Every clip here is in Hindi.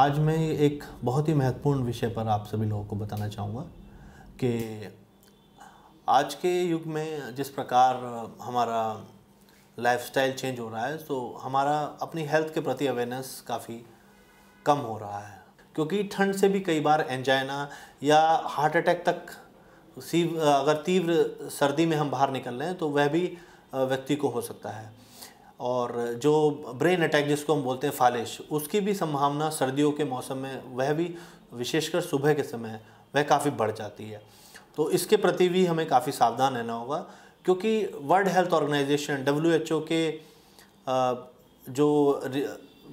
आज मैं एक बहुत ही महत्वपूर्ण विषय पर आप सभी लोगों को बताना चाहूँगा कि आज के युग में जिस प्रकार हमारा लाइफस्टाइल चेंज हो रहा है तो हमारा अपनी हेल्थ के प्रति अवेयरनेस काफ़ी कम हो रहा है क्योंकि ठंड से भी कई बार एंजाइना या हार्ट अटैक तक अगर तीव्र सर्दी में हम बाहर निकल रहे हैं तो वह भी व्यक्ति को हो सकता है और जो ब्रेन अटैक जिसको हम बोलते हैं फालिश उसकी भी संभावना सर्दियों के मौसम में वह भी विशेषकर सुबह के समय वह काफ़ी बढ़ जाती है तो इसके प्रति भी हमें काफ़ी सावधान रहना होगा क्योंकि वर्ल्ड हेल्थ ऑर्गेनाइजेशन डब्ल्यू के जो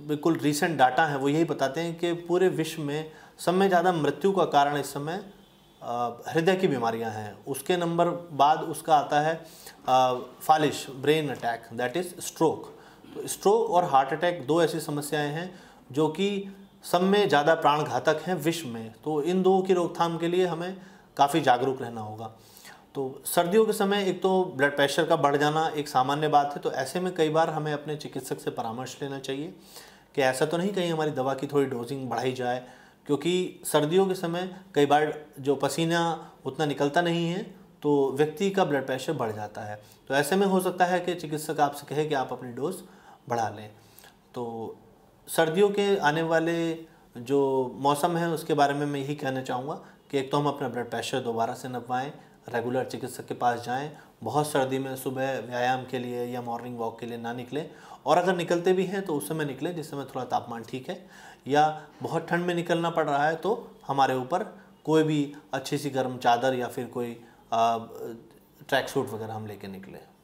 बिल्कुल रिसेंट डाटा है वो यही बताते हैं कि पूरे विश्व में सब में ज़्यादा मृत्यु का कारण इस समय हृदय की बीमारियां हैं उसके नंबर बाद उसका आता है फालिश brain attack that is stroke तो स्ट्रोक और हार्ट अटैक दो ऐसी समस्याएं हैं जो कि सब में ज़्यादा प्राण घातक हैं विश्व में तो इन दो की रोकथाम के लिए हमें काफ़ी जागरूक रहना होगा तो सर्दियों के समय एक तो ब्लड प्रेशर का बढ़ जाना एक सामान्य बात है तो ऐसे में कई बार हमें अपने चिकित्सक से परामर्श लेना चाहिए कि ऐसा तो नहीं कहीं हमारी दवा की थोड़ी डोजिंग बढ़ाई जाए क्योंकि सर्दियों के समय कई बार जो पसीना उतना निकलता नहीं है तो व्यक्ति का ब्लड प्रेशर बढ़ जाता है तो ऐसे में हो सकता है कि चिकित्सक आपसे कहे कि आप अपनी डोज बढ़ा लें तो सर्दियों के आने वाले जो मौसम है उसके बारे में मैं यही कहना चाहूँगा कि एक तो हम अपना ब्लड प्रेशर दोबारा से नपवाएँ रेगुलर चिकित्सक के पास जाएं बहुत सर्दी में सुबह व्यायाम के लिए या मॉर्निंग वॉक के लिए ना निकलें और अगर निकलते भी हैं तो उस समय निकलें जिस समय थोड़ा तापमान ठीक है या बहुत ठंड में निकलना पड़ रहा है तो हमारे ऊपर कोई भी अच्छी सी गर्म चादर या फिर कोई ट्रैक सूट वगैरह हम लेके निकलें